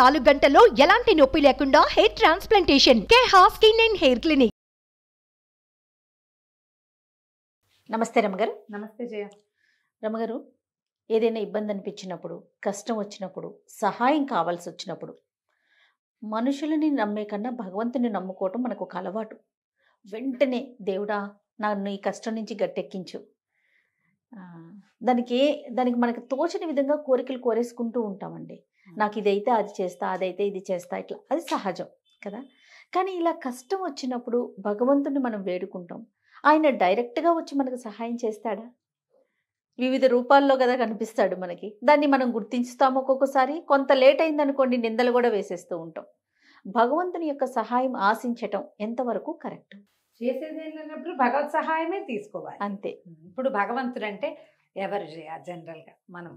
నాలుగు గంటల్లో ఎలాంటి నొప్పి లేకుండా hair transplantation K Haskin and hair clinic నమస్తే రమగారు నమస్తే జయ రమగారు ఏదైనా ఇబ్బంది అనిపించినప్పుడు కష్టం వచ్చినప్పుడు సహాయం కావాల్సి వచ్చినప్పుడు మనుషులని నమ్మే కన్నా భగవంతుని నమ్ముకోవటం మనకు ఒక అలవాటు వెంటనే దేవుడా నన్ను ఈ కష్టం నుంచి గట్టెక్కించు దానికి దానికి మనకు తోచని విధంగా కోరికలు కోరేసుకుంటూ ఉంటామండి నాకు ఇదైతే అది చేస్తా అదైతే ఇది చేస్తా ఇట్లా అది సహజం కదా కానీ ఇలా కష్టం వచ్చినప్పుడు భగవంతుని మనం వేడుకుంటాం ఆయన డైరెక్ట్గా వచ్చి మనకు సహాయం చేస్తాడా వివిధ రూపాల్లో కదా కనిపిస్తాడు మనకి దాన్ని మనం గుర్తించుతాం ఒక్కొక్కసారి కొంత లేట్ అయిందనుకోండి నిందలు కూడా వేసేస్తూ ఉంటాం భగవంతుని యొక్క సహాయం ఆశించటం ఎంతవరకు కరెక్ట్ చేసేది ఏంటన్నప్పుడు భగవత్ సహాయమే తీసుకోవాలి అంతే ఇప్పుడు భగవంతుడు అంటే ఎవరు జనరల్గా మనం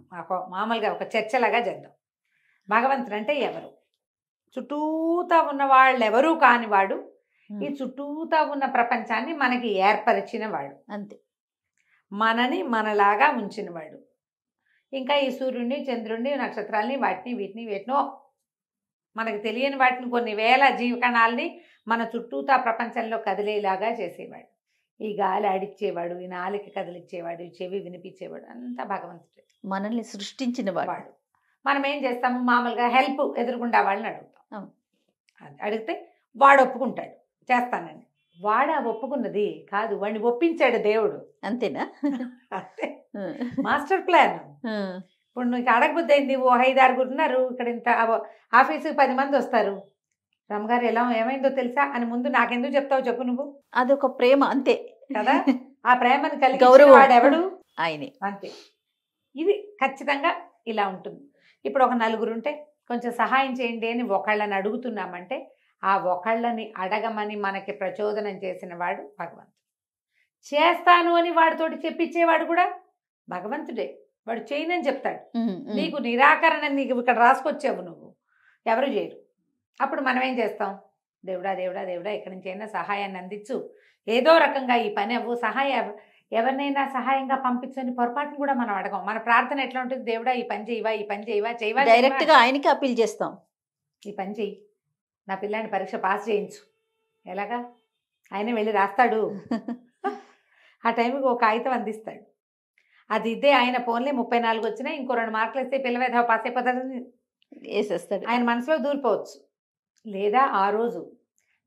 మామూలుగా ఒక చర్చలాగా చేద్దాం భగవంతుడు అంటే ఎవరు చుట్టూతా ఉన్న వాళ్ళు ఎవరు కానివాడు ఈ చుట్టూతా ఉన్న ప్రపంచాన్ని మనకి ఏర్పరిచిన వాడు అంతే మనని మనలాగా ఉంచినవాడు ఇంకా ఈ సూర్యుడిని చంద్రుడిని నక్షత్రాలని వాటిని వీటిని వీటినో మనకు తెలియని వాటిని కొన్ని వేల జీవకణాలని మన చుట్టూతా ప్రపంచంలో కదిలేలాగా చేసేవాడు ఈ గాలి అడిచ్చేవాడు ఈ నాలిక కదిలిచ్చేవాడు ఈ చెవి వినిపించేవాడు అంతా భగవంతుడే మనల్ని సృష్టించిన వాడు మనం ఏం చేస్తాము మామూలుగా హెల్ప్ ఎదురుకుండా వాళ్ళని అడుగుతాం అడిగితే వాడు ఒప్పుకుంటాడు చేస్తానని వాడు ఆ ఒప్పుకున్నది కాదు వాడిని ఒప్పించాడు దేవుడు అంతేనా అంతే మాస్టర్ ప్లాన్ ఇప్పుడు నీకు అడగబుద్ధి అయింది ఓ ఐదారుగురు ఉన్నారు ఇక్కడ ఇంత ఆఫీసుకి పది మంది వస్తారు రమ్మగారు ఎలా ఏమైందో తెలుసా అని ముందు నాకెందుకు చెప్తావు చెప్పు నువ్వు అదొక ప్రేమ అంతే కదా ఆ ప్రేమను కలిగి వాడెవడు ఆయనే అంతే ఇది ఖచ్చితంగా ఇలా ఉంటుంది ఇప్పుడు ఒక నలుగురు ఉంటే కొంచెం సహాయం చేయండి అని ఒకళ్ళని అడుగుతున్నామంటే ఆ ఒకళ్ళని అడగమని మనకి ప్రచోదనం చేసిన వాడు భగవంతుడు చేస్తాను అని వాడితోటి చెప్పించేవాడు కూడా భగవంతుడే వాడు చేయనని చెప్తాడు నీకు నిరాకరణ నీకు ఇక్కడ రాసుకొచ్చావు నువ్వు ఎవరు చేయరు అప్పుడు మనం ఏం చేస్తాం దేవుడా దేవుడా దేవుడా నుంచి అయినా సహాయాన్ని అందించు ఏదో రకంగా ఈ పని అవ్వు సహాయ ఎవరినైనా సహాయంగా పంపించని పొరపాటును కూడా మనం అడగం మన ప్రార్థన ఎట్లా ఉంటుంది దేవుడా ఈ పని చేయవా ఈ పని చేయవా చేయవా డైరెక్ట్ గా ఆయనకి అప్పీల్ చేస్తాం ఈ పని చెయ్యి నా పిల్లాన్ని పరీక్ష పాస్ చేయించు ఎలాగా ఆయన వెళ్ళి రాస్తాడు ఆ టైంకి ఒక కాగితం అందిస్తాడు అది ఇదే ఆయన ఫోన్లే ముప్పై నాలుగు వచ్చినా ఇంకో రెండు మార్కులు వేస్తే మీద పాస్ అయిపోతాడని వేసేస్తాడు ఆయన మనసులో దూరిపోవచ్చు లేదా ఆ రోజు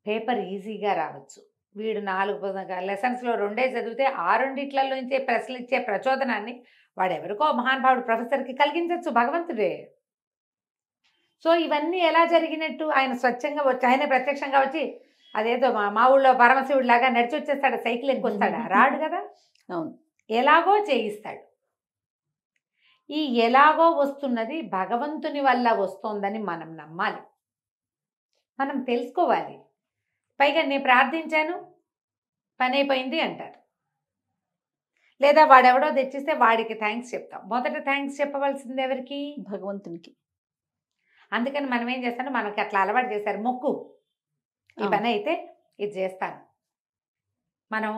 పేపర్ ఈజీగా రావచ్చు వీడు నాలుగు లెసన్స్లో రెండే చదివితే ఆ రెండిట్ల నుంచే ప్రశ్నలు ఇచ్చే ప్రచోదనాన్ని వాడెవరికో మహానుభావుడు ప్రొఫెసర్కి కలిగించవచ్చు భగవంతుడే సో ఇవన్నీ ఎలా జరిగినట్టు ఆయన స్వచ్ఛంగా వచ్చి ఆయన ప్రత్యక్షంగా వచ్చి అదేదో మా మా ఊళ్ళో పరమశివుడు లాగా నడిచి వచ్చేస్తాడు సైకిల్ ఎక్కువస్తాడా రాడు కదా అవును ఎలాగో చేయిస్తాడు ఈ ఎలాగో వస్తున్నది భగవంతుని వల్ల వస్తోందని మనం నమ్మాలి మనం తెలుసుకోవాలి పైగా నేను ప్రార్థించాను పని అయిపోయింది అంటారు లేదా వాడెవడో తెచ్చిస్తే వాడికి థ్యాంక్స్ చెప్తాం మొదట థ్యాంక్స్ చెప్పవలసింది ఎవరికి భగవంతునికి అందుకని మనం ఏం చేస్తాను మనకి అట్లా అలవాటు చేశారు మొక్కు ఈ పని అయితే ఇది చేస్తాను మనం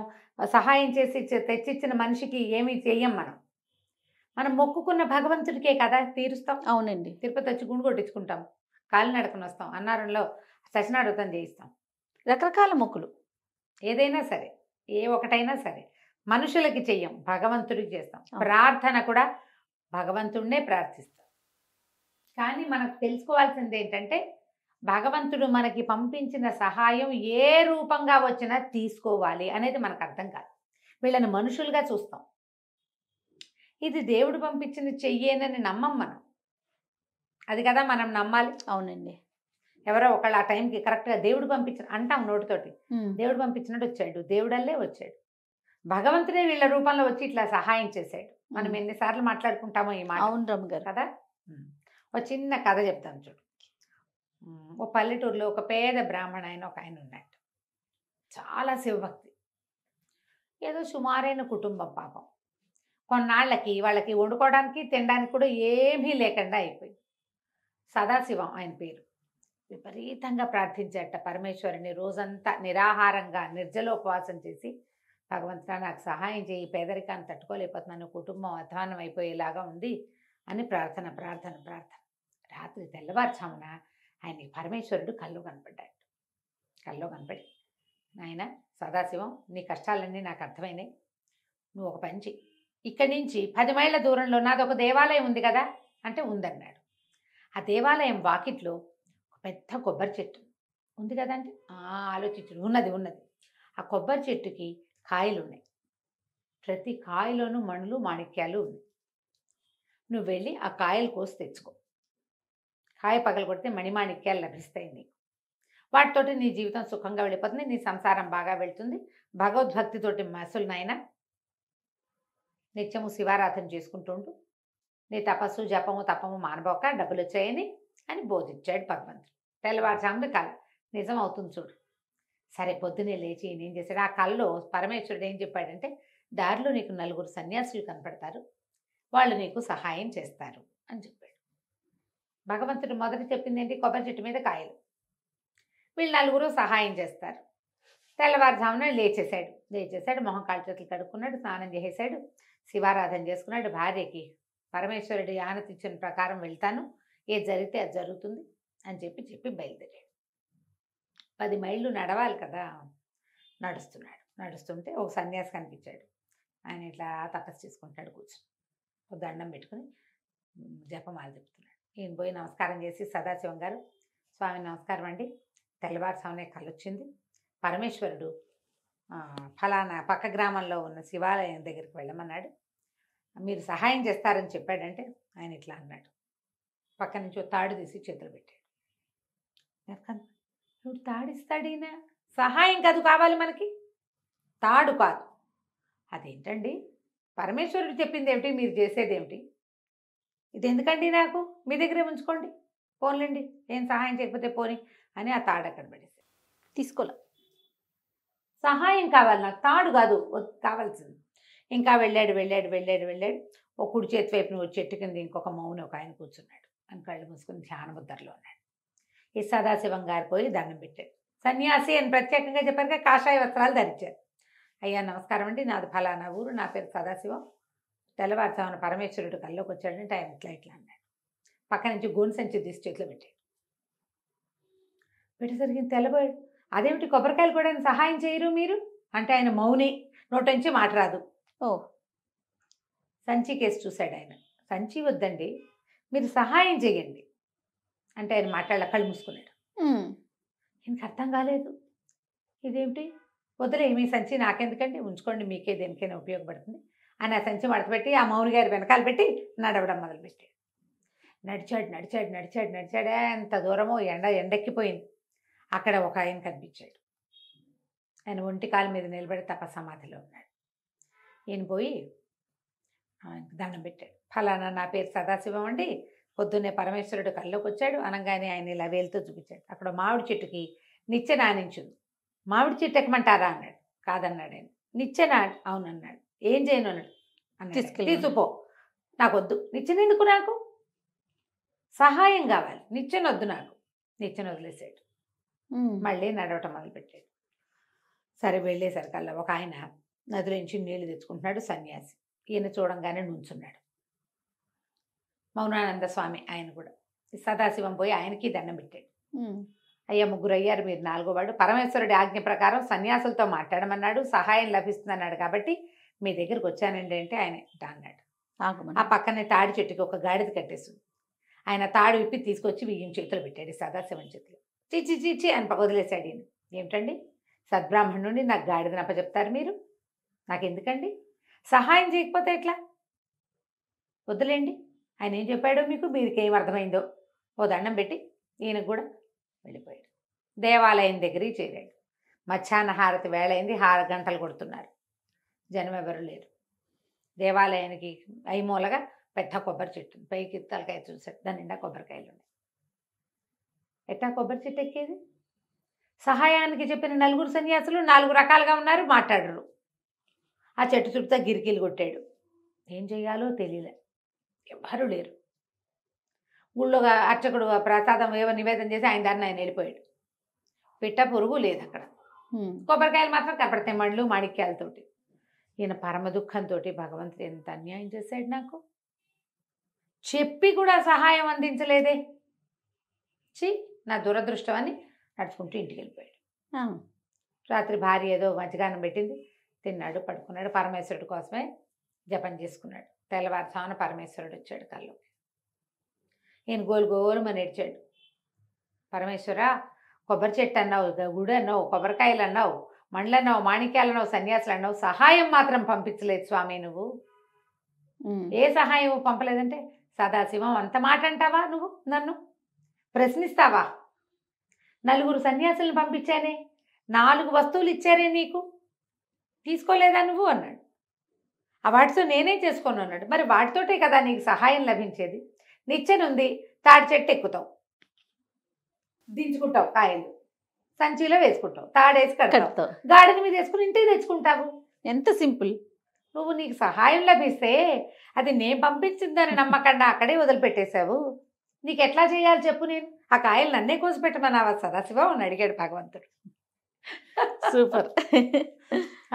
సహాయం చేసి తెచ్చిచ్చిన మనిషికి ఏమి చేయం మనం మనం మొక్కుకున్న భగవంతుడికే కదా తీరుస్తాం అవునండి తిరుపతి వచ్చి గుండు కొట్టించుకుంటాం కాలు నడకనొస్తాం అన్నారంలో సచినాడుతం చేయిస్తాం రకరకాల మొక్కులు ఏదైనా సరే ఏ ఒకటైనా సరే మనుషులకి చెయ్యం భగవంతుడికి చేస్తాం ప్రార్థన కూడా భగవంతుడినే ప్రార్థిస్తాం కానీ మనకు తెలుసుకోవాల్సింది ఏంటంటే భగవంతుడు మనకి పంపించిన సహాయం ఏ రూపంగా వచ్చినా తీసుకోవాలి అనేది మనకు అర్థం కాదు వీళ్ళని మనుషులుగా చూస్తాం ఇది దేవుడు పంపించిన చెయ్యేనని నమ్మం మనం అది కదా మనం నమ్మాలి అవునండి ఎవరో ఒకళ్ళు ఆ టైంకి కరెక్ట్గా దేవుడు పంపించిన అంటాం నోటితోటి దేవుడు పంపించినట్టు వచ్చాడు దేవుడల్లే వచ్చాడు భగవంతుడే వీళ్ళ రూపంలో వచ్చి ఇట్లా సహాయం చేశాడు మనం ఎన్నిసార్లు మాట్లాడుకుంటామో ఈ మాట అవును రమ్మ గారు కదా ఒక చిన్న కథ చెప్తాను చూడు ఓ పల్లెటూరులో ఒక పేద బ్రాహ్మణ ఆయన ఒక ఆయన ఉన్నాడు చాలా శివభక్తి ఏదో సుమారైన కుటుంబం పాపం కొన్నాళ్ళకి వాళ్ళకి వండుకోవడానికి తినడానికి కూడా ఏమీ లేకుండా అయిపోయింది సదాశివం ఆయన పేరు విపరీతంగా ప్రార్థించేట పరమేశ్వరుని రోజంతా నిరాహారంగా నిర్జలోపవాసం చేసి భగవంతుడా నాకు సహాయం చేయి పేదరికాన్ని తట్టుకోలేకపోతున్నాను కుటుంబం అధ్వానం అయిపోయేలాగా ఉంది అని ప్రార్థన ప్రార్థన ప్రార్థన రాత్రి తెల్లవారుచామున ఆయన పరమేశ్వరుడు కళ్ళు కనపడ్డాడు కల్లో కనపడి నాయన సదాశివం నీ కష్టాలన్నీ నాకు అర్థమైనాయి నువ్వు ఒక పంచి ఇక్కడి నుంచి పది మైళ్ళ దూరంలో నాదొక దేవాలయం ఉంది కదా అంటే ఉందన్నాడు ఆ దేవాలయం వాకిట్లో పెద్ద కొబ్బరి చెట్టు ఉంది కదండి ఆలోచించు ఉన్నది ఉన్నది ఆ కొబ్బరి చెట్టుకి కాయలు ఉన్నాయి ప్రతి కాయలోనూ మణులు మాణిక్యాలు ఉన్నాయి నువ్వు వెళ్ళి ఆ కాయలు కోసి తెచ్చుకో కాయ పగలు కొడితే మణిమాణిక్యాలు లభిస్తాయి నీకు వాటితోటి నీ జీవితం సుఖంగా వెళ్ళిపోతుంది నీ సంసారం బాగా వెళ్తుంది భగవద్భక్తితోటి మసులు నైనా నిత్యము శివారాధన చేసుకుంటుండు నీ తపస్సు జపము తపము మానబోక డబ్బులు వచ్చాయని అని బోధించాడు భగవంతుడు తెల్లవారుజామున కళ నిజం అవుతుంది చూడు సరే పొద్దునే లేచి నేను చేశాడు ఆ కళ్ళలో పరమేశ్వరుడు ఏం చెప్పాడంటే దారిలో నీకు నలుగురు సన్యాసులు కనపడతారు వాళ్ళు నీకు సహాయం చేస్తారు అని చెప్పాడు భగవంతుడు మొదట చెప్పింది ఏంటి కొబ్బరి చెట్టు మీద కాయలు వీళ్ళు నలుగురు సహాయం చేస్తారు తెల్లవారుజామున లేచేశాడు లేచేశాడు మొహం కాళ్ళ చేతులు కడుక్కున్నాడు స్నానం చేసేశాడు శివారాధన చేసుకున్నాడు భార్యకి పరమేశ్వరుడు ఆనతిచ్చిన ప్రకారం వెళ్తాను ఏది జరిగితే అది జరుగుతుంది అని చెప్పి చెప్పి బయలుదేరాడు పది మైళ్ళు నడవాలి కదా నడుస్తున్నాడు నడుస్తుంటే ఒక సన్యాసి కనిపించాడు ఆయన ఇట్లా తపస్సు చేసుకుంటాడు కూర్చుని ఒక దండం పెట్టుకుని జపమాలు చెప్తున్నాడు ఈయన పోయి నమస్కారం చేసి సదాశివం గారు స్వామి నమస్కారం అండి తెల్లవారుసామునే కళ్ళొచ్చింది పరమేశ్వరుడు ఫలానా పక్క గ్రామంలో ఉన్న శివాలయం దగ్గరికి వెళ్ళమన్నాడు మీరు సహాయం చేస్తారని చెప్పాడంటే ఆయన ఇట్లా అన్నాడు పక్క నుంచి తాడు తీసి చేతులు పెట్టాడు ఇప్పుడు తాడిస్తాడైనా సహాయం కాదు కావాలి మనకి తాడు కాదు అదేంటండి పరమేశ్వరుడు చెప్పింది ఏమిటి మీరు చేసేది ఏమిటి ఇది ఎందుకండి నాకు మీ దగ్గరే ఉంచుకోండి పోన్లేండి ఏం సహాయం చేయకపోతే పోని అని ఆ తాడు అక్కడ పడేసి తీసుకోలే సహాయం కావాలి నాకు తాడు కాదు కావాల్సింది ఇంకా వెళ్ళాడు వెళ్ళాడు వెళ్ళాడు వెళ్ళాడు ఒక కుడి చేతి వైపు నువ్వు చెట్టు కింద ఇంకొక మౌని ఒక ఆయన కూర్చున్నాడు అని కళ్ళు మూసుకుని ధ్యాన ముద్రలో ఉన్నాడు ఈ సదాశివం గారు పోయి దండం పెట్టాడు సన్యాసి అని ప్రత్యేకంగా చెప్పారు కాషాయ వస్త్రాలు ధరించారు అయ్యా నమస్కారం అండి నాది ఫలానా ఊరు నా పేరు సదాశివం తెల్లవారుజామున పరమేశ్వరుడు కల్లోకి వచ్చాడని టైం ఇట్లా ఇట్లా అన్నాడు పక్క నుంచి గోన్ సంచి తీసి చేతిలో పెట్టాడు పెట్టేసరికి తెల్లబోయాడు అదేమిటి కొబ్బరికాయలు కూడా ఆయన సహాయం చేయరు మీరు అంటే ఆయన మౌని నోట మాట రాదు ఓ సంచి కేసు చూశాడు ఆయన సంచి వద్దండి మీరు సహాయం చేయండి అంటే ఆయన మాట్లాడాల కళ్ళు మూసుకున్నాడు ఇంక అర్థం కాలేదు ఇదేమిటి వదిలే మీ సంచి నాకెందుకండి ఉంచుకోండి మీకే దేనికైనా ఉపయోగపడుతుంది అని ఆ సంచి మడతపెట్టి ఆ మౌని గారి వెనకాల పెట్టి నడవడం మొదలుపెట్టాడు నడిచాడు నడిచాడు నడిచాడు నడిచాడే అంత దూరమో ఎండ ఎండెక్కిపోయింది అక్కడ ఒక ఆయన కనిపించాడు ఆయన ఒంటి కాలు మీద నిలబడి తప సమాధిలో ఉన్నాడు ఈయన పోయి దండం పెట్టాడు ఫలానా నా పేరు సదాశివం అండి పొద్దున్నే పరమేశ్వరుడు కళ్ళలోకి వచ్చాడు అనగానే ఆయన ఇలా వేలుతో చూపించాడు అక్కడ మామిడి చెట్టుకి నిచ్చె నానించుంది మామిడి చెట్టు ఎక్కమంటారా అన్నాడు కాదన్నాడు ఆయన నిచ్చెన అవునన్నాడు ఏం చేయను అన్నాడు తీసుకెళ్ళి తీసుకుపో నాకొద్దు నిచ్చెన ఎందుకు నాకు సహాయం కావాలి నిచ్చెన వద్దు నాకు నిచ్చెన వదిలేసాడు మళ్ళీ నడవటం మొదలుపెట్టాడు సరే వెళ్ళేసరికల్లా ఒక ఆయన నదిలోంచి నీళ్లు తెచ్చుకుంటున్నాడు సన్యాసి ఈయన చూడంగానే నుంచున్నాడు మౌనానంద స్వామి ఆయన కూడా సదాశివం పోయి ఆయనకి దండం పెట్టాడు అయ్యా ముగ్గురు అయ్యారు మీరు నాలుగో వాడు పరమేశ్వరుడి ఆజ్ఞ ప్రకారం సన్యాసులతో మాట్లాడమన్నాడు సహాయం లభిస్తుందన్నాడు కాబట్టి మీ దగ్గరికి వచ్చానండి అంటే ఆయన ఇట్లా అన్నాడు ఆ పక్కనే తాడి చెట్టుకి ఒక గాడిద కట్టేసింది ఆయన తాడు విప్పి తీసుకొచ్చి బియ్యం చేతిలో పెట్టాడు చేతులు చేతిలో చిచి ఆయన అని వదిలేశాడు ఈయన ఏమిటండి సద్బ్రాహ్మణుడిని నాకు నప్ప చెప్తారు మీరు నాకు ఎందుకండి సహాయం చేయకపోతే ఎట్లా వదిలేండి ఆయన ఏం చెప్పాడో మీకు ఏం అర్థమైందో ఓ దండం పెట్టి ఈయనకు కూడా వెళ్ళిపోయాడు దేవాలయం దగ్గరికి చేరాడు మధ్యాహ్న హారతి వేళ అయింది హార గంటలు కొడుతున్నారు జనం ఎవరు లేరు దేవాలయానికి ఐమూలగా పెద్ద కొబ్బరి చెట్టు పైకి తలకాయ చూసాడు దాని నిండా కొబ్బరికాయలు ఉన్నాయి ఎట్టా కొబ్బరి చెట్టు ఎక్కేది సహాయానికి చెప్పిన నలుగురు సన్యాసులు నాలుగు రకాలుగా ఉన్నారు మాట్లాడరు ఆ చెట్టు చుట్టూ గిరికీలు కొట్టాడు ఏం చేయాలో తెలియలే ఎవ్వరూ లేరు ఊళ్ళో అర్చకుడు ప్రసాదం ఏవో నివేదన చేసి ఆయన దాన్ని ఆయన వెళ్ళిపోయాడు పిట్ట పురుగు లేదు అక్కడ కొబ్బరికాయలు మాత్రం కనపడతాయి మండ్లు మాణిక్యాలతోటి ఈయన పరమ దుఃఖంతో భగవంతుడు ఎంత అన్యాయం చేశాడు నాకు చెప్పి కూడా సహాయం అందించలేదే చి నా దురదృష్టం అని నడుచుకుంటూ ఇంటికి వెళ్ళిపోయాడు రాత్రి భార్య ఏదో మధ్యాహ్నం పెట్టింది తిన్నాడు పడుకున్నాడు పరమేశ్వరుడు కోసమే జపం చేసుకున్నాడు తెల్లవారుజామున పరమేశ్వరుడు వచ్చాడు కళ్ళు ఈయన గోలు గోలుమని ఏడ్చాడు పరమేశ్వర కొబ్బరి చెట్టు అన్నావు గుడి అన్నావు కొబ్బరికాయలు అన్నావు మాణిక్యాలు మాణిక్యాలన్నావు సన్యాసులు అన్నావు సహాయం మాత్రం పంపించలేదు స్వామి నువ్వు ఏ సహాయం పంపలేదంటే సదాశివం అంత మాట అంటావా నువ్వు నన్ను ప్రశ్నిస్తావా నలుగురు సన్యాసులను పంపించానే నాలుగు వస్తువులు ఇచ్చారే నీకు తీసుకోలేదా నువ్వు అన్నాడు వాటితో నేనే చేసుకొని ఉన్నాడు మరి వాటితోటే కదా నీకు సహాయం లభించేది నిచ్చెనుంది తాడి చెట్టు ఎక్కుతావు దించుకుంటావు కాయలు సంచిలో వేసుకుంటావు తాడేసి కడతావు గార్డెన్ మీద వేసుకుని ఇంటికి తెచ్చుకుంటావు ఎంత సింపుల్ నువ్వు నీకు సహాయం లభిస్తే అది నేను పంపించిందని నమ్మకుండా అక్కడే వదిలిపెట్టేశావు నీకు ఎట్లా చేయాలి చెప్పు నేను ఆ కాయలు నన్నే కోసి పెట్టమన్నావా సదాశివ అని అడిగాడు భగవంతుడు సూపర్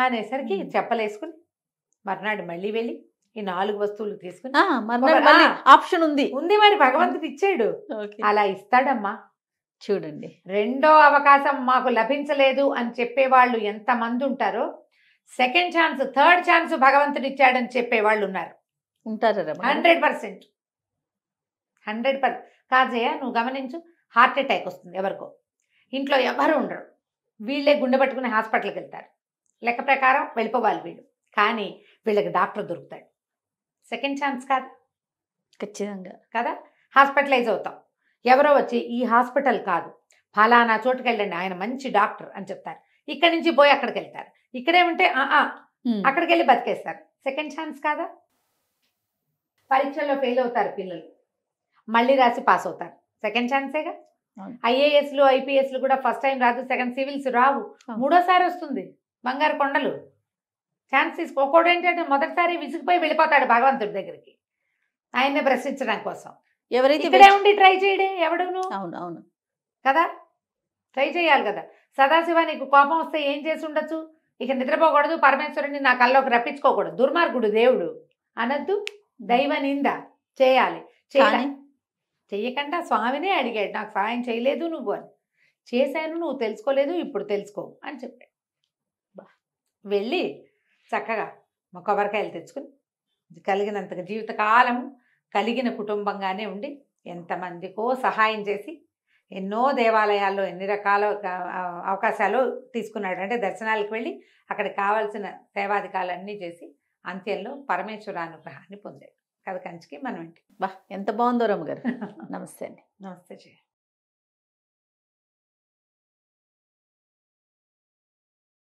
అనేసరికి చెప్పలేసుకుని మర్నాడు మళ్ళీ వెళ్ళి ఈ నాలుగు వస్తువులు తీసుకుని ఆప్షన్ ఉంది ఉంది మరి భగవంతుడు ఇచ్చాడు అలా ఇస్తాడమ్మా చూడండి రెండో అవకాశం మాకు లభించలేదు అని చెప్పేవాళ్ళు ఎంతమంది ఉంటారో సెకండ్ ఛాన్స్ థర్డ్ ఛాన్స్ భగవంతుడు ఇచ్చాడని చెప్పేవాళ్ళు ఉన్నారు ఉంటారు హండ్రెడ్ పర్సెంట్ హండ్రెడ్ పర్ కాజయ్య నువ్వు గమనించు హార్ట్ అటాక్ వస్తుంది ఎవరికో ఇంట్లో ఎవరు ఉండరు వీళ్ళే గుండె పట్టుకుని హాస్పిటల్కి వెళ్తారు లెక్క ప్రకారం వెళ్ళిపోవాలి వీళ్ళు కానీ వీళ్ళకి డాక్టర్ దొరుకుతాడు సెకండ్ ఛాన్స్ కాదు ఖచ్చితంగా కదా హాస్పిటలైజ్ అవుతాం ఎవరో వచ్చి ఈ హాస్పిటల్ కాదు ఫలానా చోటుకి వెళ్ళండి ఆయన మంచి డాక్టర్ అని చెప్తారు ఇక్కడి నుంచి పోయి అక్కడికి వెళ్తారు ఇక్కడే ఉంటే అక్కడికి వెళ్ళి బతికేస్తారు సెకండ్ ఛాన్స్ కాదా పరీక్షల్లో ఫెయిల్ అవుతారు పిల్లలు మళ్ళీ రాసి పాస్ అవుతారు సెకండ్ ఛాన్సేగా ఐఏఎస్లు ఐపీఎస్లు కూడా ఫస్ట్ టైం రాదు సెకండ్ సివిల్స్ రావు మూడోసారి వస్తుంది బంగారు కొండలు ఛాన్స్ తీసుకోకూడదు ఏంటంటే మొదటిసారి విసిగిపోయి వెళ్ళిపోతాడు భగవంతుడి దగ్గరికి ఆయన్ని ప్రశ్నించడం కోసం ఎవరైతే ఉండి ట్రై చేయడే ఎవడును అవును అవును కదా ట్రై చేయాలి కదా సదాశివ నీకు కోపం వస్తే ఏం చేసి ఉండొచ్చు ఇక నిద్రపోకూడదు పరమేశ్వరుని నా కళ్ళలోకి రప్పించుకోకూడదు దుర్మార్గుడు దేవుడు అనద్దు దైవ నింద చేయాలి చేయాలి చెయ్యకుండా స్వామినే అడిగాడు నాకు సాయం చేయలేదు నువ్వు అని చేశాను నువ్వు తెలుసుకోలేదు ఇప్పుడు తెలుసుకో అని చెప్పాడు వెళ్ళి చక్కగా మా కొబ్బరికాయలు తెచ్చుకుని కలిగినంత జీవితకాలం కలిగిన కుటుంబంగానే ఉండి ఎంతమందికో సహాయం చేసి ఎన్నో దేవాలయాల్లో ఎన్ని రకాల అవకాశాలు తీసుకున్నాడు అంటే దర్శనాలకు వెళ్ళి అక్కడ కావాల్సిన అన్నీ చేసి అంత్యంలో పరమేశ్వర అనుగ్రహాన్ని పొందాడు కథ కంచికి మనం ఇంటి బా ఎంత బాగుందో రమ్మగారు గారు నమస్తే అండి నమస్తే జయ